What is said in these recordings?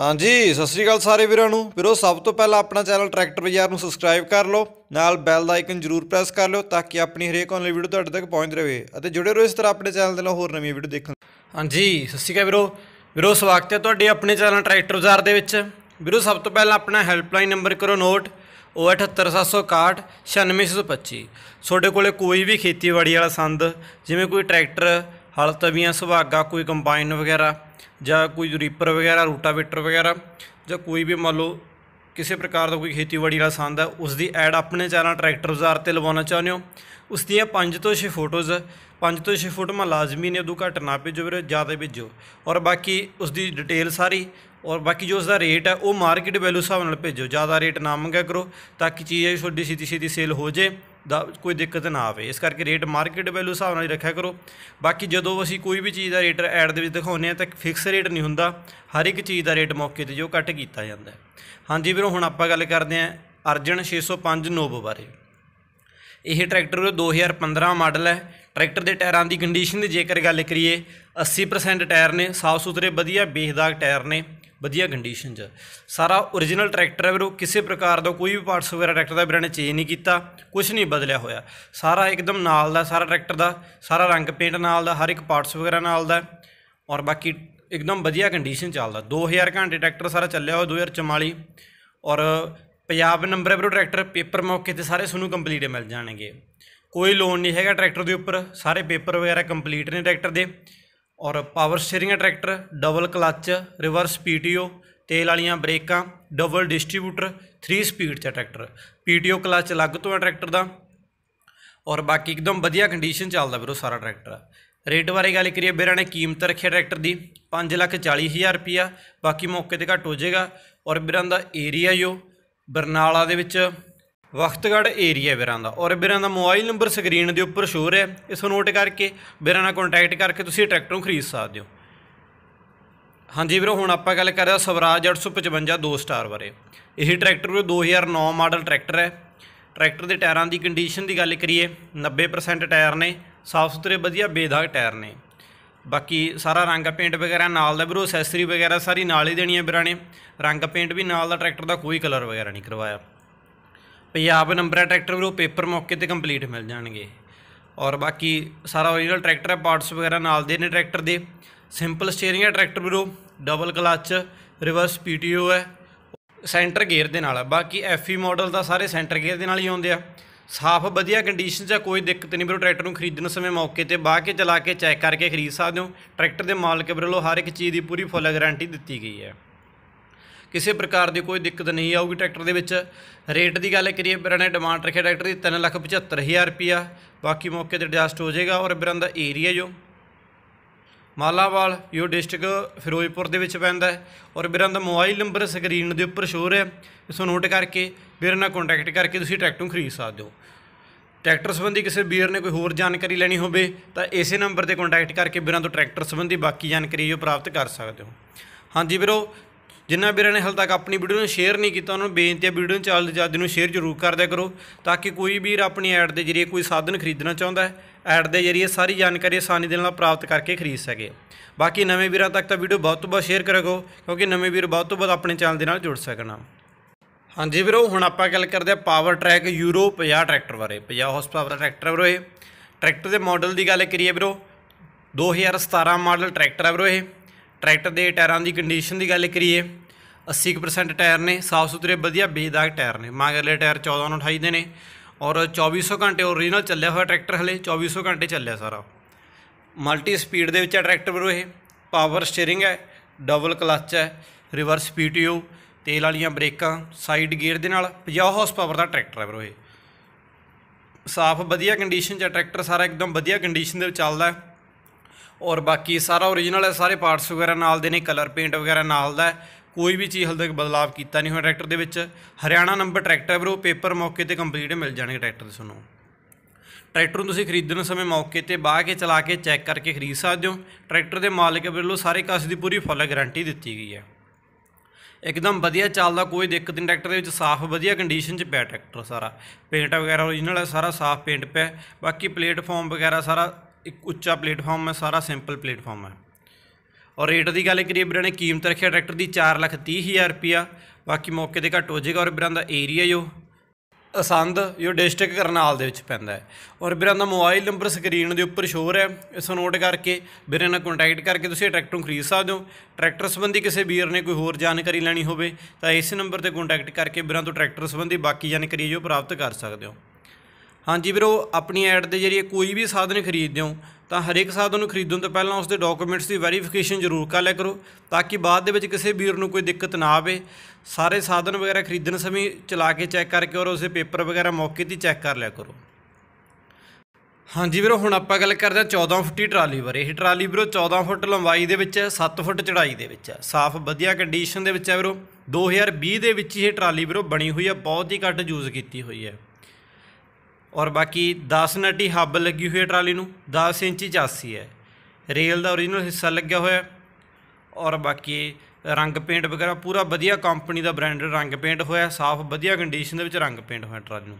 ਹਾਂਜੀ ਸਤਿ ਸ੍ਰੀ ਅਕਾਲ ਸਾਰੇ ਵੀਰਾਂ ਨੂੰ ਵੀਰੋ ਸਭ ਤੋਂ ਪਹਿਲਾਂ ਆਪਣਾ ਚੈਨਲ ਟਰੈਕਟਰ ਬਾਜ਼ਾਰ ਨੂੰ ਸਬਸਕ੍ਰਾਈਬ ਕਰ ਲਓ ਨਾਲ ਬੈਲ ਦਾ ਆਈਕਨ ਜਰੂਰ ਪ੍ਰੈਸ ਕਰ ਲਓ ਤਾਂ ਕਿ ਆਪਣੀ ਹਰੇਕ ਆਨਲਾਈਨ ਵੀਡੀਓ ਤੁਹਾਡੇ ਤੱਕ ਪਹੁੰਚ ਰਹੇ ਅਤੇ ਜੁੜੇ ਰਹੋ ਇਸ ਤਰ੍ਹਾਂ ਆਪਣੇ ਚੈਨਲ ਦੇ ਨਾਲ ਹੋਰ ਨਵੀਆਂ ਵੀਡੀਓ ਦੇਖਣ ਹਾਂਜੀ ਸਤਿ ਸ੍ਰੀ ਅਕਾਲ ਵੀਰੋ ਵੀਰੋ ਸਵਾਗਤ ਹੈ ਤੁਹਾਡੇ ਆਪਣੇ ਚੈਨਲ ਟਰੈਕਟਰ ਬਾਜ਼ਾਰ ਦੇ ਵਿੱਚ ਵੀਰੋ ਸਭ ਤੋਂ ਪਹਿਲਾਂ ਆਪਣਾ ਹੈਲਪਲਾਈਨ ਨੰਬਰ ਕਰੋ ਨੋਟ 07871 ਤੁਹਾਡੇ ਕੋਲੇ ਕੋਈ ਵੀ ਖੇਤੀਬਾੜੀ ਵਾਲਾ ਸੰਦ ਜਿਵੇਂ ਕੋਈ ਟਰੈਕਟਰ ਹਲ ਤਵੀਆਂ ਸੁਭਾਗਾ ਕੋਈ ਕੰਬਾਈਨ ਵਗੈਰਾ ਜਾਂ ਕੋਈ ਰੀਪਰ ਵਗੈਰਾ ਰੋਟਾਵੇਟਰ ਵਗੈਰਾ ਜਾਂ ਕੋਈ ਵੀ ਮੰਨ ਲਓ ਕਿਸੇ ਪ੍ਰਕਾਰ ਦਾ ਕੋਈ ਖੇਤੀਬਾੜੀ ਵਾਲਾ ਸੰਦ ਹੈ ਉਸ ਦੀ ਐਡ ਆਪਣੇ ਚੈਨਲ ਟਰੈਕਟਰ ਬਾਜ਼ਾਰ ਤੇ ਲਵਾਉਣਾ ਚਾਹੁੰਦੇ ਹੋ ਉਸ ਦੀਆਂ 5 ਤੋਂ 6 ਫੋਟੋਜ਼ 5 ਤੋਂ 6 ਫੋਟੋ ਮੈਂ ਲਾਜ਼ਮੀ ਨੇ ਉਦੋਂ ਘੱਟ ਨਾ ਭੇਜੋ ਵੀਰੇ ਜ਼ਿਆਦਾ ਭੇਜੋ ਔਰ ਬਾਕੀ ਉਸ ਦੀ ਡਿਟੇਲ ਸਾਰੀ ਔਰ ਬਾਕੀ ਜੋ ਉਸ ਦਾ ਰੇਟ ਹੈ ਉਹ ਮਾਰਕੀਟ ਵੈਲਿਊ ਹਿਸਾਬ ਨਾਲ ਭੇਜੋ ਜ਼ਿਆਦਾ ਰੇਟ ਨਾ ਮੰਗਿਆ ਕਰੋ ਤਾਂ ਕਿ ਚੀਜ਼ ਛੋਟੀ ਛੇਤੀ ਛੇਤੀ ਸੇਲ ਹੋ ਜੇ ਦਾ ਕੋਈ ਦਿੱਕਤ ਨਾ ਆਵੇ ਇਸ ਕਰਕੇ ਰੇਟ ਮਾਰਕੀਟ ਵੈਲਿਊ ਹਿਸਾਬ ਨਾਲ ਹੀ ਰੱਖਿਆ ਕਰੋ ਬਾਕੀ ਜਦੋਂ ਅਸੀਂ ਕੋਈ ਵੀ ਚੀਜ਼ ਦਾ ਰੇਟ ਐਡ ਦੇ ਵਿੱਚ ਦਿਖਾਉਂਦੇ ਆ ਤਾਂ ਫਿਕਸ ਰੇਟ ਨਹੀਂ ਹੁੰਦਾ ਹਰ ਇੱਕ ਚੀਜ਼ ਦਾ ਰੇਟ ਮੌਕੇ ਤੇ ਜੋ ਕੱਟ ਕੀਤਾ ਜਾਂਦਾ ਹਾਂਜੀ ਵੀਰੋ ਹੁਣ ਆਪਾਂ ਗੱਲ ਕਰਦੇ ਆ ਅਰਜਨ 605 ਨੋਬ ਬਾਰੇ ਇਹ ਟਰੈਕਟਰ 2015 ਮਾਡਲ ਹੈ ਟਰੈਕਟਰ ਦੇ ਟਾਇਰਾਂ ਦੀ ਕੰਡੀਸ਼ਨ ਦੀ ਜੇਕਰ ਗੱਲ ਕਰੀਏ 80% ਟਾਇਰ ਨੇ ਸਾਫ਼ ਸੁਥਰੇ ਵਧੀਆ ਬੇਹਦਾਗ ਟਾਇਰ ਨੇ ਵਧੀਆ ਕੰਡੀਸ਼ਨ 'ਚ ਸਾਰਾ origignal ਟਰੈਕਟਰ ਹੈ ਵੀਰੋ ਕਿਸੇ ਪ੍ਰਕਾਰ ਦਾ ਕੋਈ ਵੀ ਪਾਰਟਸ ਵਗੈਰਾ ਟਰੈਕਟਰ ਦਾ ਵੀਰਾਂ ਨੇ ਚੇਂਜ ਨਹੀਂ ਕੀਤਾ ਕੁਝ ਨਹੀਂ ਬਦਲਿਆ ਹੋਇਆ ਸਾਰਾ ਇੱਕਦਮ ਨਾਲ ਦਾ ਸਾਰਾ ਟਰੈਕਟਰ ਦਾ ਸਾਰਾ ਰੰਗ ਪੇਂਟ ਨਾਲ ਦਾ ਹਰ ਇੱਕ ਪਾਰਟਸ ਵਗੈਰਾ ਨਾਲ ਦਾ ਔਰ ਬਾਕੀ ਇੱਕਦਮ ਵਧੀਆ ਕੰਡੀਸ਼ਨ ਚੱਲਦਾ 2000 ਘੰਟੇ ਟਰੈਕਟਰ ਸਾਰਾ ਚੱਲਿਆ ਹੋਇਆ 2044 ਔਰ ਪੰਜਾਬ ਨੰਬਰ ਹੈ ਵੀਰੋ ਟਰੈਕਟਰ ਪੇਪਰ ਮੌਕੇ ਤੇ ਸਾਰੇ ਤੁਹਾਨੂੰ ਕੰਪਲੀਟ ਮਿਲ ਜਾਣਗੇ ਕੋਈ ਲੋਨ ਨਹੀਂ ਹੈਗਾ ਟਰੈਕਟਰ ਦੇ ਉੱਪਰ ਸਾਰੇ ਪੇਪਰ ਵਗੈਰਾ ਕੰਪਲੀਟ ਨੇ ਟਰੈਕਟਰ ਦੇ ਔਰ power steering tractor double clutch reverse PTO ਤੇਲ ਵਾਲੀਆਂ ਬ੍ਰੇਕਾਂ ਡਬਲ ਡਿਸਟ੍ਰੀਬਿਊਟਰ 3 ਸਪੀਡ ਚ ਟਰੈਕਟਰ ਪੀਟੀਓ ਕਲੱਚ ਅਲੱਗ ਤੋਂ ਹੈ ਟਰੈਕਟਰ ਦਾ ਔਰ ਬਾਕੀ ਇੱਕਦਮ ਵਧੀਆ ਕੰਡੀਸ਼ਨ ਚੱਲਦਾ ਵੀਰੋ ਸਾਰਾ ਟਰੈਕਟਰ ਰੇਟ ਬਾਰੇ ਗੱਲ ਕਰੀਏ ਵੀਰਾਂ ਨੇ ਕੀਮਤ ਰੱਖਿਆ ਟਰੈਕਟਰ ਦੀ 5 ਲੱਖ 40 ਹਜ਼ਾਰ ਰੁਪਿਆ ਬਾਕੀ ਮੌਕੇ ਤੇ ਘੱਟ ਹੋ ਜਾਏਗਾ ਔਰ ਵੀਰਾਂ ਦਾ ਏਰੀਆ ਜੋ ਬਰਨਾਲਾ ਦੇ ਵਿੱਚ ਵਖਤਗੜ ਏਰੀਆ ਵੀਰਾਂ ਦਾ ਔਰ ਵੀਰਾਂ ਦਾ ਮੋਬਾਈਲ ਨੰਬਰ ਸਕਰੀਨ ਦੇ ਉੱਪਰ ਸ਼ੋਅ ਹੈ ਇਸ ਨੂੰ ਨੋਟ ਕਰਕੇ ਵੀਰਾਂ ਨਾਲ ਕੰਟੈਕਟ ਕਰਕੇ ਤੁਸੀਂ ਟਰੈਕਟਰ ਨੂੰ ਖਰੀਦ ਸਕਦੇ ਹੋ ਹਾਂਜੀ ਵੀਰੋ ਹੁਣ ਆਪਾਂ ਗੱਲ ਕਰ ਹਾਂ ਸਵਰਾਜ 855 2 ਸਟਾਰ ਬਾਰੇ ਇਹ ਟਰੈਕਟਰ ਵੀਰੋ 2009 ਮਾਡਲ ਟਰੈਕਟਰ ਹੈ ਟਰੈਕਟਰ ਦੇ ਟਾਇਰਾਂ ਦੀ ਕੰਡੀਸ਼ਨ ਦੀ ਗੱਲ ਕਰੀਏ 90% ਟਾਇਰ ਨੇ ਸਾਫ ਸੁਥਰੇ ਵਧੀਆ ਬੇਦਾਗ ਟਾਇਰ ਨੇ ਬਾਕੀ ਸਾਰਾ ਰੰਗ ਪੇਂਟ ਵਗੈਰਾ ਨਾਲ ਦਾ ਵੀਰੋ ਐਕਸੈਸਰੀ ਵਗੈਰਾ ਸਾਰੀ ਨਾਲ ਹੀ ਦੇਣੀ ਹੈ ਵੀਰਾਂ ਨੇ ਰੰਗ ਪੇਂਟ ਵੀ ਨਾਲ ਦਾ ਟਰੈਕਟਰ ਦਾ ਕੋਈ ਕਲਰ ਵਗੈਰਾ ਨਹੀਂ ਕਰਵਾਇਆ ਪੰਜਾਬ ਨੰਬਰ ਟਰੈਕਟਰ ਵੀਰੋ ਪੇਪਰ ਮੌਕੇ ਤੇ ਕੰਪਲੀਟ ਮਿਲ ਜਾਣਗੇ ਔਰ ਬਾਕੀ ਸਾਰਾ ਓਰੀਜਨਲ ਟਰੈਕਟਰ ਹੈ ਪਾਰਟਸ ਵਗੈਰਾ ਨਾਲ ਦੇ ਨੇ ਟਰੈਕਟਰ ਦੇ ਸਿੰਪਲ ਸਟੀering ਹੈ ਟਰੈਕਟਰ ਵੀਰੋ ਡਬਲ ਕਲਚ ਰਿਵਰਸ ਪੀਟੀਓ ਹੈ ਸੈਂਟਰ ਗੇਅਰ ਦੇ ਨਾਲ ਬਾਕੀ ਐਫਈ ਮਾਡਲ ਦਾ ਸਾਰੇ ਸੈਂਟਰ ਗੇਅਰ ਦੇ ਨਾਲ ਹੀ ਆਉਂਦੇ ਆ ਸਾਫ਼ ਵਧੀਆ ਕੰਡੀਸ਼ਨ 'ਚ ਕੋਈ ਦਿੱਕਤ ਨਹੀਂ ਵੀਰੋ ਟਰੈਕਟਰ ਨੂੰ ਖਰੀਦਣ ਸਮੇਂ ਮੌਕੇ ਤੇ ਬਾਹ ਕੇ ਚਲਾ ਕੇ ਚੈੱਕ ਕਰਕੇ ਖਰੀਦ ਸਕਦੇ ਹੋ ਟਰੈਕਟਰ ਦੇ ਮਾਲਕ ਵੀਰੋ ਹਰ ਇੱਕ ਚੀਜ਼ ਦੀ ਪੂਰੀ ਫੁੱਲ ਗਾਰੰਟੀ ਦਿੱਤੀ ਗਈ ਹੈ ਕਿਸੇ ਪ੍ਰਕਾਰ ਦੀ ਕੋਈ ਦਿੱਕਤ ਨਹੀਂ ਆਊਗੀ ਟਰੈਕਟਰ ਦੇ ਵਿੱਚ ਰੇਟ ਦੀ ਗੱਲ ਕਰੀਏ ਵੀਰਾਂ ਨੇ ਡਿਮਾਂਡ ਰੱਖਿਆ ਟਰੈਕਟਰ ਦੀ 375000 ਰੁਪਿਆ ਬਾਕੀ ਮੌਕੇ ਤੇ ਐਡਜਸਟ ਹੋ ਜਾਏਗਾ ਔਰ ਵੀਰਾਂ ਦਾ ਏਰੀਆ ਜੋ ਮਾਲਾਵਾਲ ਯੋ ਡਿਸਟ੍ਰਿਕਟ ਫਿਰੋਜ਼ਪੁਰ ਦੇ ਵਿੱਚ ਪੈਂਦਾ ਹੈ ਔਰ ਵੀਰਾਂ ਦਾ ਮੋਬਾਈਲ ਨੰਬਰ ਸਕਰੀਨ ਦੇ ਉੱਪਰ ਸ਼ੋਅ ਰਿਹਾ ਇਸ ਨੂੰ ਨੋਟ ਕਰਕੇ ਵੀਰਾਂ ਨਾਲ ਕੰਟੈਕਟ ਕਰਕੇ ਤੁਸੀਂ ਟਰੈਕਟਰ ਨੂੰ ਖਰੀਦ ਸਕਦੇ ਹੋ ਟਰੈਕਟਰ ਸੰਬੰਧੀ ਕਿਸੇ ਵੀਰ ਨੇ ਕੋਈ ਹੋਰ ਜਾਣਕਾਰੀ ਲੈਣੀ ਹੋਵੇ ਤਾਂ ਇਸੇ ਨੰਬਰ ਤੇ ਕੰਟੈਕਟ ਕਰਕੇ ਵੀਰਾਂ ਤੋਂ ਟਰੈਕਟਰ ਸੰਬੰਧੀ ਬਾਕੀ ਜਾਣਕਾਰੀ ਜੋ ਪ੍ਰਾਪਤ ਕਰ ਸਕਦੇ ਹੋ ਹਾਂਜੀ ਵੀਰੋ ਜਿੰਨਾ ਵੀਰਾਂ ਨੇ ਹਾਲ ਤੱਕ ਆਪਣੀ ਵੀਡੀਓ ਨੂੰ ਸ਼ੇਅਰ ਨਹੀਂ ਕੀਤਾ ਉਹਨਾਂ ਨੂੰ ਬੇਨਤੀ ਹੈ ਵੀਡੀਓ ਨੂੰ ਚੱਲ ਜਦ ਨੂੰ ਸ਼ੇਅਰ ਜ਼ਰੂਰ ਕਰ ਦਿਆ ਕਰੋ ਤਾਂ ਕਿ ਕੋਈ ਵੀਰ ਆਪਣੀ ਐਡ ਦੇ ਜ਼ਰੀਏ ਕੋਈ ਸਾਧਨ ਖਰੀਦਣਾ ਚਾਹੁੰਦਾ ਹੈ ਐਡ ਦੇ ਜ਼ਰੀਏ ਸਾਰੀ ਜਾਣਕਾਰੀ ਆਸਾਨੀ ਦੇ ਨਾਲ ਪ੍ਰਾਪਤ ਕਰਕੇ ਖਰੀਦ ਸਕੇ ਬਾਕੀ ਨਵੇਂ ਵੀਰਾਂ ਤੱਕ ਤਾਂ ਵੀਡੀਓ ਬਹੁਤ ਤੋਂ ਬਹੁਤ ਸ਼ੇਅਰ ਕਰੋ ਕਿਉਂਕਿ ਨਵੇਂ ਵੀਰ ਬਹੁਤ ਤੋਂ ਬਹੁਤ ਆਪਣੇ ਚੈਨਲ ਦੇ ਨਾਲ ਜੁੜ ਸਕਣਾ ਹਾਂਜੀ ਵੀਰੋ ਹੁਣ ਆਪਾਂ ਗੱਲ ਕਰਦੇ ਆ ਪਾਵਰ ਟਰੈਕ ਯੂਰੋ 50 ਟਰੈਕਟਰ ਬਾਰੇ 50 ਹਾਰਸ ਪਾਵਰ ਟਰੈਕਟਰ ਵੀਰੋ ਇਹ ਟਰੈਕਟਰ ਦੇ ਮਾਡਲ ਦੀ ਗੱਲ ਕਰੀਏ ਵੀਰੋ 2017 ਮਾਡਲ ਟਰੈਕਟਰ ਹੈ ਵੀਰੋ ਇਹ ਟਰੈਕਟਰ ਦੇ ਟਾਇਰਾਂ ਦੀ ਕੰਡੀਸ਼ਨ ਦੀ ਗੱਲ ਕਰੀਏ 80% ਟਾਇਰ ਨੇ ਸਾਫ ਸੁਥਰੇ ਵਧੀਆ ਬੇਦਾਗ ਟਾਇਰ ਨੇ ਮਾਗਰਲੇ ਟਾਇਰ 14 ਨੂੰ 28 ਦੇ ਨੇ ਔਰ 2400 ਘੰਟੇ ਓਰੀਜਨਲ ਚੱਲਿਆ ਹੋਇਆ ਟਰੈਕਟਰ ਹਲੇ 2400 ਘੰਟੇ ਚੱਲਿਆ ਸਾਰਾ ਮਲਟੀ ਸਪੀਡ ਦੇ ਵਿੱਚ ਹੈ ਟਰੈਕਟਰ ਬਰੋ ਇਹ ਪਾਵਰ ਸਟੀering ਹੈ ਡਬਲ ਕਲੱਚ ਹੈ ਰਿਵਰਸ ਪੀਟੀਓ ਤੇਲ ਵਾਲੀਆਂ ਬ੍ਰੇਕਾਂ ਸਾਈਡ ਗੇਅਰ ਦੇ ਨਾਲ 50 ਹਾਰਸ ਪਾਵਰ ਦਾ ਟਰੈਕਟਰ ਹੈ ਬਰੋ ਇਹ ਸਾਫ ਵਧੀਆ ਕੰਡੀਸ਼ਨ 'ਚ ਟਰੈਕਟਰ ਸਾਰਾ ਇੱਕਦਮ ਵਧੀਆ ਕੰਡੀਸ਼ਨ ਦੇ ਵਿੱਚ ਚੱਲਦਾ ਹੈ ਔਰ ਬਾਕੀ ਸਾਰਾ ਓਰੀਜਨਲ ਹੈ ਸਾਰੇ ਪਾਰਟਸ ਵਗੈਰਾ ਨਾਲ ਦੇ ਨੇ ਕਲਰ ਪੇਂਟ ਵਗੈਰਾ ਨਾਲ ਦਾ ਹੈ ਕੋਈ ਵੀ ਚੀਜ਼ ਹਲਦਕ ਬਦਲਾਵ ਕੀਤਾ ਨਹੀਂ ਹੋਇਆ ਟਰੈਕਟਰ ਦੇ ਵਿੱਚ Haryana number tractor bro paper ਮੌਕੇ ਤੇ ਕੰਪਲੀਟ ਮਿਲ ਜਾਣਗੇ ਟਰੈਕਟਰ ਦੇ ਤੁਹਾਨੂੰ ਟਰੈਕਟਰ ਨੂੰ ਤੁਸੀਂ ਖਰੀਦਣ ਸਮੇਂ ਮੌਕੇ ਤੇ ਬਾਹ ਕੇ ਚਲਾ ਕੇ ਚੈੱਕ ਕਰਕੇ ਖਰੀਦ ਸਕਦੇ ਹੋ ਟਰੈਕਟਰ ਦੇ ਮਾਲਕ ਵੱਲੋਂ ਸਾਰੇ ਕਾਸੇ ਦੀ ਪੂਰੀ ਫੁੱਲ ਗਾਰੰਟੀ ਦਿੱਤੀ ਗਈ ਹੈ ਇੱਕਦਮ ਵਧੀਆ ਚੱਲਦਾ ਕੋਈ ਦਿੱਕਤ ਨਹੀਂ ਟਰੈਕਟਰ ਦੇ ਵਿੱਚ ਸਾਫ਼ ਵਧੀਆ ਕੰਡੀਸ਼ਨ 'ਚ ਪਿਆ ਟਰੈਕਟਰ ਸਾਰਾ ਪੇਂਟ ਵਗੈਰਾ ਓਰੀਜਨਲ ਹੈ ਸਾਰਾ ਸਾਫ਼ ਪੇਂਟ ਪਿਆ ਬਾਕੀ ਪਲੇਟਫਾਰਮ ਵਗੈਰਾ ਸਾਰਾ ਇੱਕ ਉੱਚਾ ਪਲੇਟਫਾਰਮ ਹੈ ਸਾਰਾ ਸਿੰਪਲ ਪਲੇਟਫਾਰਮ ਹੈ ਔਰ ਰੇਟ ਦੀ ਗੱਲ ਕਰੀਏ ਵੀਰਾਂ ਨੇ ਕੀਮਤ ਰੱਖਿਆ ਟਰੈਕਟਰ ਦੀ 4 ਲੱਖ 30 ਹਜ਼ਾਰ ਰੁਪਿਆ ਬਾਕੀ ਮੌਕੇ ਦੇ ਘੱਟ ਹੋ ਜਾਏਗਾ ਔਰ ਵੀਰਾਂ ਦਾ ਏਰੀਆ ਜੋ ਅਸੰਦ ਜੋ ਡਿਸਟ੍ਰਿਕਟ ਕਰਨਾਲ ਦੇ ਵਿੱਚ ਪੈਂਦਾ ਹੈ ਔਰ ਵੀਰਾਂ ਦਾ ਮੋਬਾਈਲ ਨੰਬਰ ਸਕਰੀਨ ਦੇ ਉੱਪਰ ਸ਼ੋਅ ਹੈ ਇਸ ਨੂੰ ਨੋਟ ਕਰਕੇ ਵੀਰਾਂ ਨਾਲ ਕੰਟੈਕਟ ਕਰਕੇ ਤੁਸੀਂ ਟਰੈਕਟਰ ਨੂੰ ਖਰੀਦ ਸਕਦੇ ਹੋ ਟਰੈਕਟਰ ਸੰਬੰਧੀ ਕਿਸੇ ਵੀਰ ਨੇ ਕੋਈ ਹੋਰ ਜਾਣਕਾਰੀ ਲੈਣੀ ਹੋਵੇ ਤਾਂ ਇਸ ਨੰਬਰ ਤੇ ਕੰਟੈਕਟ ਕਰਕੇ ਵੀਰਾਂ ਤੋਂ ਟਰੈਕਟਰ ਸੰਬੰਧੀ ਬਾਕੀ ਜਾਣਕਾਰੀ ਜੋ ਪ੍ਰਾਪਤ ਕਰ ਸਕਦੇ ਹੋ ਹਾਂਜੀ ਵੀਰੋ ਆਪਣੀ ਐਡ ਦੇ ਜਰੀਏ ਕੋਈ ਵੀ ਸਾਧਨ ਖਰੀਦਦੇ ਹੋ ਤਾਂ ਹਰੇਕ ਸਾਧਨ ਨੂੰ ਖਰੀਦਣ ਤੋਂ ਪਹਿਲਾਂ ਉਸ ਦੇ ਡਾਕੂਮੈਂਟਸ ਦੀ ਵੈਰੀਫਿਕੇਸ਼ਨ ਜ਼ਰੂਰ ਕਰ ਲਿਆ ਕਰੋ ਤਾਂ ਕਿ ਬਾਅਦ ਦੇ ਵਿੱਚ ਕਿਸੇ ਵੀਰ ਨੂੰ ਕੋਈ ਦਿੱਕਤ ਨਾ ਆਵੇ ਸਾਰੇ ਸਾਧਨ ਵਗੈਰਾ ਖਰੀਦਣ ਸਮੇਂ ਚਲਾ ਕੇ ਚੈੱਕ ਕਰਕੇ ਔਰ ਉਸੇ ਪੇਪਰ ਵਗੈਰਾ ਮੌਕੇ ਤੇ ਚੈੱਕ ਕਰ ਲਿਆ ਕਰੋ ਹਾਂਜੀ ਵੀਰੋ ਹੁਣ ਆਪਾਂ ਗੱਲ ਕਰਦੇ ਹਾਂ 14 ਫੁੱਟੀ ਟਰਾਲੀ ਬਾਰੇ ਇਹ ਟਰਾਲੀ ਵੀਰੋ 14 ਫੁੱਟ ਲੰਬਾਈ ਦੇ ਵਿੱਚ ਹੈ 7 ਫੁੱਟ ਚੜਾਈ ਦੇ ਵਿੱਚ ਹੈ ਸਾਫ਼ ਵਧੀਆ ਕੰਡੀਸ਼ਨ ਦੇ ਵਿੱਚ ਹੈ ਵੀਰੋ 2020 ਦੇ ਵਿੱਚ ਇਹ ਟਰਾਲੀ ਵੀਰੋ ਬਣੀ ਹੋਈ ਹੈ ਬਹੁਤ ਹੀ ਘੱਟ ਯੂਜ਼ ਕੀਤੀ ਹੋਈ ਹੈ ਔਰ ਬਾਕੀ 10 ਨਟੀ ਹੱਬ ਲੱਗੀ ਹੋਈ ਹੈ ਟਰਾਲੀ ਨੂੰ 10 ਇੰਚ ਚਾਸੀ ਹੈ ਰੇਲ ਦਾ origignal ਹਿੱਸਾ ਲੱਗਿਆ ਹੋਇਆ ਔਰ ਬਾਕੀ ਰੰਗ ਪੇਂਟ ਵਗੈਰਾ ਪੂਰਾ ਵਧੀਆ ਕੰਪਨੀ ਦਾ ਬ੍ਰਾਂਡਡ ਰੰਗ ਪੇਂਟ ਹੋਇਆ ਸਾਫ਼ ਵਧੀਆ ਕੰਡੀਸ਼ਨ ਦੇ ਵਿੱਚ ਰੰਗ ਪੇਂਟ ਹੋਇਆ ਟਰਾਲੀ ਨੂੰ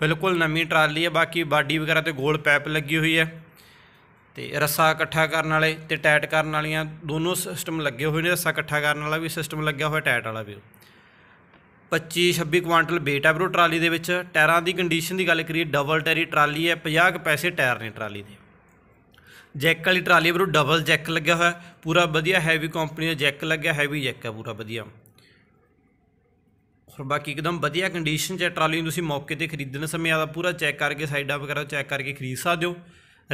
ਬਿਲਕੁਲ ਨਵੀਂ ਟਰਾਲੀ ਹੈ ਬਾਕੀ ਬਾਡੀ ਵਗੈਰਾ ਤੇ ਗੋਲ ਪੈਪ ਲੱਗੀ ਹੋਈ ਹੈ ਤੇ ਰੱਸਾ ਇਕੱਠਾ ਕਰਨ ਵਾਲੇ ਤੇ ਟਾਈਟ ਕਰਨ ਵਾਲੀਆਂ ਦੋਨੋਂ ਸਿਸਟਮ ਲੱਗੇ ਹੋਏ ਨੇ ਰੱਸਾ ਇਕੱਠਾ ਕਰਨ ਵਾਲਾ ਵੀ ਸਿਸਟਮ ਲੱਗਿਆ ਹੋਇਆ ਟਾਈਟ ਵਾਲਾ ਵੀ 25 26 ਕੁਆਂਟਲ ਬੇਟਾ ਹੈ ਟਰਾਲੀ ਦੇ ਵਿੱਚ ਟਾਇਰਾਂ ਦੀ ਕੰਡੀਸ਼ਨ ਦੀ ਗੱਲ ਕਰੀਏ ਡਬਲ ਟੈਰੀ ਟਰਾਲੀ ਹੈ 50 ਕ ਪੈਸੇ ਟਾਇਰ ਨੇ ਟਰਾਲੀ ਦੇ ਜੈਕ ਵਾਲੀ ਟਰਾਲੀ ਬਰੋ ਡਬਲ ਜੈਕ ਲੱਗਿਆ ਹੋਇਆ ਪੂਰਾ ਵਧੀਆ ਹੈਵੀ ਕੰਪਨੀ ਦਾ ਜੈਕ ਲੱਗਿਆ ਹੈਵੀ ਜੈਕ ਹੈ ਪੂਰਾ ਵਧੀਆ ਹੋਰ ਬਾਕੀ ਇੱਕਦਮ ਵਧੀਆ ਕੰਡੀਸ਼ਨ 'ਚ ਹੈ ਟਰਾਲੀ ਨੂੰ ਤੁਸੀਂ ਮੌਕੇ ਤੇ ਖਰੀਦਣ ਸਮੇਂ ਆਦਾ ਪੂਰਾ ਚੈੱਕ ਕਰਕੇ ਸਾਈਡਾਂ ਵਗੈਰਾ ਚੈੱਕ ਕਰਕੇ ਖਰੀਦ ਸਕਦੇ ਹੋ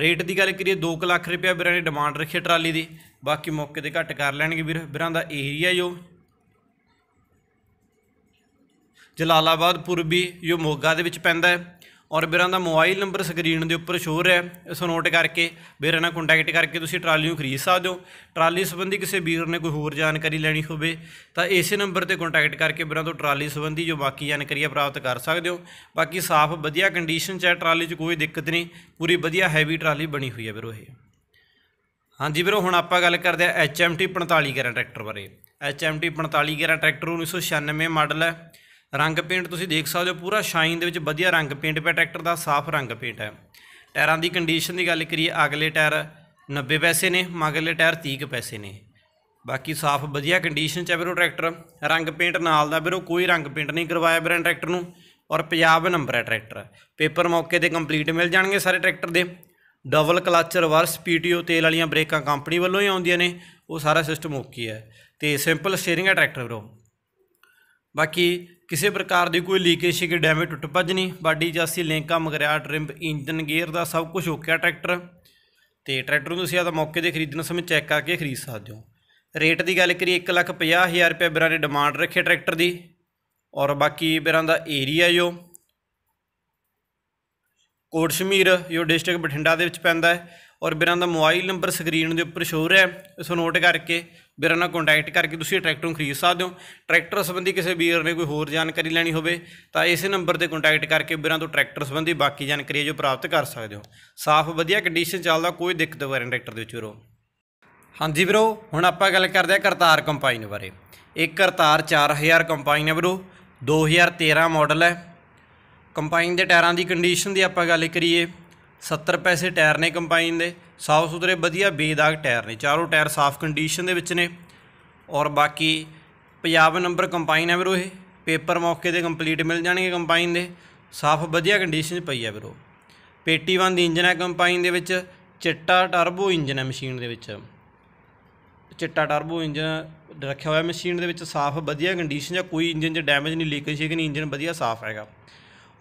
ਰੇਟ ਦੀ ਗੱਲ ਕਰੀਏ 2 ਲੱਖ ਰੁਪਏ ਵੀਰਾਂ ਨੇ ਡਿਮਾਂਡ ਰੱਖੀ ਟਰਾਲੀ ਦੀ ਬਾਕੀ ਮੌਕੇ ਤੇ ਘੱਟ ਕਰ ਲੈਣਗੇ ਵੀਰ ਵੀਰਾਂ ਦਾ ਏਰੀਆ ਜੋ ਜਲਾਲਾਬਾਦ ਪੁਰਬੀ ਜੋ ਮੋਗਾ ਦੇ ਵਿੱਚ ਪੈਂਦਾ ਹੈ ਔਰ ਵੀਰਾਂ ਦਾ ਮੋਬਾਈਲ ਨੰਬਰ ਸਕਰੀਨ ਦੇ ਉੱਪਰ ਸ਼ੋਅ ਰਿਹਾ ਇਸ ਨੂੰ ਨੋਟ ਕਰਕੇ ਵੀਰਾਂ ਨਾਲ ਕੰਟੈਕਟ ਕਰਕੇ ਤੁਸੀਂ ਟਰਾਲੀ ਨੂੰ ਖਰੀਦ ਸਕਦੇ ਹੋ ਟਰਾਲੀ ਸੰਬੰਧੀ ਕਿਸੇ ਵੀਰ ਨੇ ਕੋਈ ਹੋਰ ਜਾਣਕਾਰੀ ਲੈਣੀ ਹੋਵੇ ਤਾਂ ਇਸੇ ਨੰਬਰ ਤੇ ਕੰਟੈਕਟ ਕਰਕੇ ਵੀਰਾਂ ਤੋਂ ਟਰਾਲੀ ਸੰਬੰਧੀ ਜੋ ਬਾਕੀ ਜਾਣਕਾਰੀਆਂ ਪ੍ਰਾਪਤ ਕਰ ਸਕਦੇ ਹੋ ਬਾਕੀ ਸਾਫ਼ ਵਧੀਆ ਕੰਡੀਸ਼ਨ 'ਚ ਹੈ ਟਰਾਲੀ 'ਚ ਕੋਈ ਦਿੱਕਤ ਨਹੀਂ ਪੂਰੀ ਵਧੀਆ ਹੈਵੀ ਟਰਾਲੀ ਬਣੀ ਹੋਈ ਹੈ ਵੀਰੋ ਇਹ ਹਾਂਜੀ ਵੀਰੋ ਹੁਣ ਆਪਾਂ ਗੱਲ ਕਰਦੇ ਆ HMT ਟੀ 4511 ਟਰੈਕਟਰ ਬਾਰੇ HMT ਟੀ 4511 ਟਰੈਕਟਰ 1996 ਮਾਡਲ ਹੈ ਰੰਗ ਪੇਂਟ ਤੁਸੀਂ ਦੇਖ ਸਕਦੇ ਹੋ ਪੂਰਾ ਸ਼ਾਈਨ ਦੇ ਵਿੱਚ ਵਧੀਆ ਰੰਗ ਪੇਂਟ ਪਿਆ ਟਰੈਕਟਰ ਦਾ ਸਾਫ਼ ਰੰਗ ਪੇਂਟ ਹੈ ਟਾਇਰਾਂ ਦੀ ਕੰਡੀਸ਼ਨ ਦੀ ਗੱਲ ਕਰੀਏ ਅਗਲੇ ਟਾਇਰ 90 ਪੈਸੇ ਨੇ ਮਗਲੇ ਟਾਇਰ 30 ਪੈਸੇ ਨੇ ਬਾਕੀ ਸਾਫ਼ ਵਧੀਆ ਕੰਡੀਸ਼ਨ ਚ ਹੈ ਵੀਰੋ ਟਰੈਕਟਰ ਰੰਗ ਪੇਂਟ ਨਾਲ ਦਾ ਵੀਰੋ ਕੋਈ ਰੰਗ ਪੇਂਟ ਨਹੀਂ ਕਰਵਾਇਆ ਬ੍ਰੈਂਡ ਟਰੈਕਟਰ ਨੂੰ ਔਰ ਪੰਜਾਬ ਨੰਬਰ ਹੈ ਟਰੈਕਟਰ ਪੇਪਰ ਮੌਕੇ ਤੇ ਕੰਪਲੀਟ ਮਿਲ ਜਾਣਗੇ ਸਾਰੇ ਟਰੈਕਟਰ ਦੇ ਡਬਲ ਕਲੱਚ ਰਿਵਰਸ ਪੀਟੀਓ ਤੇਲ ਵਾਲੀਆਂ ਬ੍ਰੇਕਾਂ ਕੰਪਨੀ ਵੱਲੋਂ ਹੀ ਆਉਂਦੀਆਂ ਨੇ ਉਹ ਸਾਰਾ ਸਿਸਟਮ ਓਕੇ ਹੈ ਤੇ ਸਿੰਪਲ ਸਟੀਅਰਿੰਗ ਹੈ ਟਰੈਕਟਰ ਵੀਰੋ ਬਾਕੀ ਕਿਸੇ ਪ੍ਰਕਾਰ ਦੀ ਕੋਈ ਲੀਕੇਜ ਸ਼ਿਕ ਡੈਮੇਜ ਟੁੱਟ ਭੱਜ ਨਹੀਂ ਬਾਡੀ ਜਾਸੀ ਲਿੰਕਾ ਮਗਰਿਆ ਟ੍ਰਿਮ ਇੰਜਨ ਗੇਅਰ ਦਾ ਸਭ ਕੁਝ ਓਕੇ ਆ ਟਰੈਕਟਰ ਤੇ ਟਰੈਕਟਰ ਨੂੰ ਤੁਸੀਂ ਆ ਤਾਂ ਮੌਕੇ ਤੇ ਖਰੀਦਣ ਸਮੇਂ ਚੈੱਕ ਕਰਕੇ ਖਰੀਦ ਸਕਦੇ ਹੋ ਰੇਟ ਦੀ ਗੱਲ ਕਰੀਏ 150000 ਰੁਪਏ ਬਿਰਾਂ ਨੇ ਡਿਮਾਂਡ ਰੱਖੇ ਟਰੈਕਟਰ ਦੀ ਔਰ ਬਾਕੀ ਬਿਰਾਂ ਦਾ ਏਰੀਆ ਜੋ ਕੋਟਸ਼ਮੀਰ ਜੋ ਡਿਸਟ੍ਰਿਕਟ ਬਠਿੰਡਾ ਦੇ ਵਿੱਚ ਪੈਂਦਾ ਹੈ ਔਰ ਵੀਰਾਂ ਦਾ ਮੋਬਾਈਲ ਨੰਬਰ ਸਕਰੀਨ ਦੇ ਉੱਪਰ ਸ਼ੋਅ ਰਿਹਾ ਇਸ ਨੂੰ ਨੋਟ ਕਰਕੇ ਵੀਰਾਂ ਨਾਲ ਕੰਟੈਕਟ ਕਰਕੇ ਤੁਸੀਂ ਟਰੈਕਟਰ ਨੂੰ ਖਰੀਦ ਸਕਦੇ ਹੋ ਟਰੈਕਟਰ ਸੰਬੰਧੀ ਕਿਸੇ ਵੀਰ ਨੇ ਕੋਈ ਹੋਰ ਜਾਣਕਾਰੀ ਲੈਣੀ ਹੋਵੇ ਤਾਂ ਇਸੇ ਨੰਬਰ ਤੇ ਕੰਟੈਕਟ ਕਰਕੇ ਵੀਰਾਂ ਤੋਂ ਟਰੈਕਟਰ ਸੰਬੰਧੀ ਬਾਕੀ ਜਾਣਕਾਰੀ ਜੋ ਪ੍ਰਾਪਤ ਕਰ ਸਕਦੇ ਹੋ ਸਾਫ਼ ਵਧੀਆ ਕੰਡੀਸ਼ਨ ਚੱਲਦਾ ਕੋਈ ਦਿੱਕਤ ਵਾਰੇ ਟਰੈਕਟਰ ਦੇ ਵਿੱਚ ਵੀਰੋ ਹਾਂਜੀ ਵੀਰੋ ਹੁਣ ਆਪਾਂ ਗੱਲ ਕਰਦੇ ਆ ਕਰਤਾਰ ਕੰਪਾਈਨ ਬਾਰੇ ਇੱਕ ਕਰਤਾਰ 4000 ਕੰਪਾਈਨ ਹੈ ਵੀਰੋ 2013 ਮਾਡਲ ਹੈ ਕੰਪਾਈਨ ਦੇ ਟਾਇਰਾਂ ਦੀ ਕੰਡੀਸ਼ਨ ਦੀ ਆਪਾਂ ਗੱਲ ਕਰੀਏ 70 ਪੈਸੇ ਟਾਇਰ ਨੇ ਕੰਪਾਈਨ ਦੇ ਸਾਫ ਸੁਥਰੇ ਵਧੀਆ ਬੇਦਾਗ ਟਾਇਰ ਨੇ ਚਾਰੋਂ ਟਾਇਰ ਸਾਫ ਕੰਡੀਸ਼ਨ ਦੇ ਵਿੱਚ ਨੇ ਔਰ ਬਾਕੀ ਪੰਜਾਬ ਨੰਬਰ ਕੰਪਾਈਨ ਹੈ ਵੀਰੋ ਇਹ ਪੇਪਰ ਮੌਕੇ ਤੇ ਕੰਪਲੀਟ ਮਿਲ ਜਾਣਗੇ ਕੰਪਾਈਨ ਦੇ ਸਾਫ ਵਧੀਆ ਕੰਡੀਸ਼ਨ 'ਚ ਪਈ ਹੈ ਵੀਰੋ ਪੇਟੀ 1 ਦੀ ਇੰਜਨ ਹੈ ਕੰਪਾਈਨ ਦੇ ਵਿੱਚ ਚਿੱਟਾ ਟਰਬੋ ਇੰਜਨ ਹੈ ਮਸ਼ੀਨ ਦੇ ਵਿੱਚ ਚਿੱਟਾ ਟਰਬੋ ਇੰਜਨ ਰੱਖਿਆ ਹੋਇਆ ਮਸ਼ੀਨ ਦੇ ਵਿੱਚ ਸਾਫ ਵਧੀਆ ਕੰਡੀਸ਼ਨ 'ਚ ਕੋਈ ਇੰਜਨ 'ਚ ਡੈਮੇਜ ਨਹੀਂ ਲੀਕੇਜ ਹੈ ਕਿ ਨਹੀਂ ਇੰਜਨ ਵਧੀਆ ਸਾਫ ਹੈਗਾ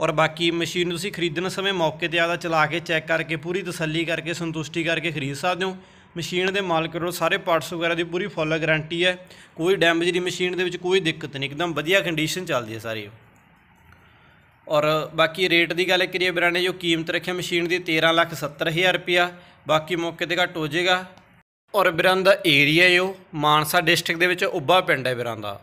ਔਰ ਬਾਕੀ ਮਸ਼ੀਨ ਤੁਸੀਂ ਖਰੀਦਣ ਸਮੇਂ ਮੌਕੇ ਤੇ ਆਦਾ ਚਲਾ ਕੇ ਚੈੱਕ ਕਰਕੇ ਪੂਰੀ ਤਸੱਲੀ ਕਰਕੇ ਸੰਤੁਸ਼ਟੀ ਕਰਕੇ ਖਰੀਦ ਸਕਦੇ ਹੋ ਮਸ਼ੀਨ ਦੇ ਮਾਲਕ ਕੋਲ ਸਾਰੇ ਪਾਰਟਸ ਵਗੈਰਾ ਦੀ ਪੂਰੀ ਫੁੱਲ ਗਾਰੰਟੀ ਹੈ ਕੋਈ ਡੈਮੇਜ ਦੀ ਮਸ਼ੀਨ ਦੇ ਵਿੱਚ ਕੋਈ ਦਿੱਕਤ ਨਹੀਂ ਇੱਕਦਮ ਵਧੀਆ ਕੰਡੀਸ਼ਨ ਚੱਲਦੀ ਹੈ ਸਾਰੀ ਔਰ ਬਾਕੀ ਰੇਟ ਦੀ ਗੱਲ ਕਰੀਏ ਵੀਰਾਂ ਜੋ ਕੀਮਤ ਰੱਖਿਆ ਮਸ਼ੀਨ ਦੀ 13 ਲੱਖ 70 ਹਜ਼ਾਰ ਰੁਪਿਆ ਬਾਕੀ ਮੌਕੇ ਤੇ ਘੱਟ ਹੋ ਜਾਏਗਾ ਔਰ ਵੀਰਾਂ ਦਾ ਏਰੀਆ ਹੈ ਉਹ ਮਾਨਸਾ ਡਿਸਟ੍ਰਿਕਟ ਦੇ ਵਿੱਚ ਉੱਬਾ ਪਿੰਡ ਹੈ ਵੀਰਾਂ ਦਾ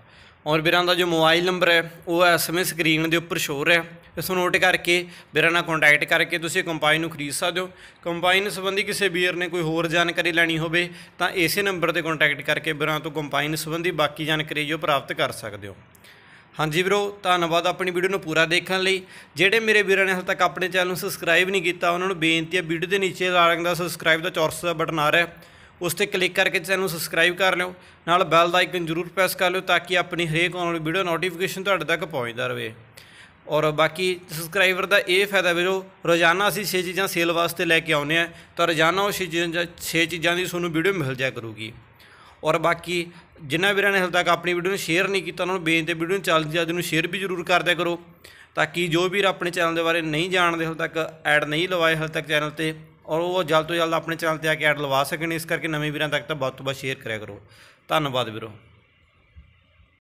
ਔਰ ਵੀਰਾਂ ਦਾ ਜੋ ਮੋਬਾਈਲ ਨੰਬਰ ਹੈ ਉਹ ਇਸ ਸਮੇਂ ਸਕਰੀਨ ਦੇ ਉੱਪਰ ਸ਼ੋਅ ਰਿਹਾ ਇਸ ਨੂੰ ਨੋਟ ਕਰਕੇ ਵੀਰਾਂ ਨਾਲ ਕੰਟੈਕਟ ਕਰਕੇ ਤੁਸੀਂ ਕੰਪਾਈਨ ਨੂੰ ਖਰੀਦ ਸਕਦੇ ਹੋ ਕੰਪਾਈਨ ਸੰਬੰਧੀ ਕਿਸੇ ਵੀਰ ਨੇ ਕੋਈ ਹੋਰ ਜਾਣਕਾਰੀ ਲੈਣੀ ਹੋਵੇ ਤਾਂ ਇਸੇ ਨੰਬਰ ਤੇ ਕੰਟੈਕਟ ਕਰਕੇ ਵੀਰਾਂ ਤੋਂ ਕੰਪਾਈਨ ਸੰਬੰਧੀ ਬਾਕੀ ਜਾਣਕਾਰੀ ਜੋ ਪ੍ਰਾਪਤ ਕਰ ਸਕਦੇ ਹੋ ਹਾਂਜੀ ਵੀਰੋ ਧੰਨਵਾਦ ਆਪਣੀ ਵੀਡੀਓ ਨੂੰ ਪੂਰਾ ਦੇਖਣ ਲਈ ਜਿਹੜੇ ਮੇਰੇ ਵੀਰਾਂ ਨੇ ਹਾਲ ਤੱਕ ਆਪਣੇ ਚੈਨਲ ਨੂੰ ਸਬਸਕ੍ਰਾਈਬ ਨਹੀਂ ਕੀਤਾ ਉਹਨਾਂ ਨੂੰ ਬੇਨਤੀ ਹੈ ਵੀਡੀਓ ਦੇ ਨੀਚੇ ਲਾਲ ਰੰਗ ਦਾ ਸਬਸਕ੍ਰਾਈਬ ਦਾ ਚੌਰਸ ਦਾ ਬਟਨ ਆ ਰਿਹਾ ਉਸ ਤੇ ਕਲਿੱਕ ਕਰਕੇ ਇਹਨੂੰ ਸਬਸਕ੍ਰਾਈਬ ਕਰ ਲਿਓ ਨਾਲ ਬੈਲ ਦਾ ਆਈਕਨ ਜ਼ਰੂਰ ਪ੍ਰੈਸ ਕਰ ਲਿਓ ਤਾਂ ਕਿ ਆਪਣੀ ਹਰੇਕ ਆਉਣ ਵਾਲੀ ਵੀਡੀਓ ਨੋਟੀਫਿਕੇਸ਼ਨ ਤੁਹਾਡੇ ਤੱਕ ਪਹੁੰਚਦਾ ਰਹੇ ਔਰ ਬਾਕੀ ਸਬਸਕ੍ਰਾਈਬਰ ਦਾ ਇਹ ਫਾਇਦਾ ਵੀਰੋ ਰੋਜ਼ਾਨਾ ਅਸੀਂ 6 ਚੀਜ਼ਾਂ ਸੇਲ ਵਾਸਤੇ ਲੈ ਕੇ ਆਉਨੇ ਆ ਤਾਂ ਰੋਜ਼ਾਨਾ ਉਹ 6 ਚੀਜ਼ਾਂ 6 ਚੀਜ਼ਾਂ ਦੀ ਤੁਹਾਨੂੰ ਵੀਡੀਓ ਮਿਲ ਜਾਇਆ ਕਰੂਗੀ ਔਰ ਬਾਕੀ ਜਿਨ੍ਹਾਂ ਵੀਰਾਂ ਨੇ ਹਾਲੇ ਤੱਕ ਆਪਣੀ ਵੀਡੀਓ ਨੂੰ ਸ਼ੇਅਰ ਨਹੀਂ ਕੀਤਾ ਉਹਨਾਂ ਨੂੰ ਬੇਨਤੀ ਵੀਡੀਓ ਨੂੰ ਚੱਲਦੀ ਜਾਂਦੀ ਨੂੰ ਸ਼ੇਅਰ ਵੀ ਜ਼ਰੂਰ ਕਰਦਿਆ ਕਰੋ ਤਾਂ ਕਿ ਜੋ ਵੀਰ ਆਪਣੇ ਚੈਨਲ ਦੇ ਬਾਰੇ ਨਹੀਂ ਜਾਣਦੇ ਹਾਲੇ ਤੱਕ ਐਡ ਨਹੀਂ ਲਵਾਏ ਹਾਲੇ ਤੱਕ ਚੈਨਲ ਤੇ ਔਰ ਉਹ ਜਲਦ ਤੋਂ ਜਲਦ ਆਪਣੇ ਚੈਨਲ ਤੇ ਆ ਕੇ ਐਡ ਲਵਾ ਸਕਣ ਇਸ ਕਰਕੇ ਨਵੇਂ ਵੀਰਾਂ ਤੱਕ ਤਾਂ ਬਹੁਤ ਬਹੁਤ ਸ਼ੇਅਰ ਕਰਿਆ ਕਰੋ ਧੰਨਵਾਦ ਵੀਰੋ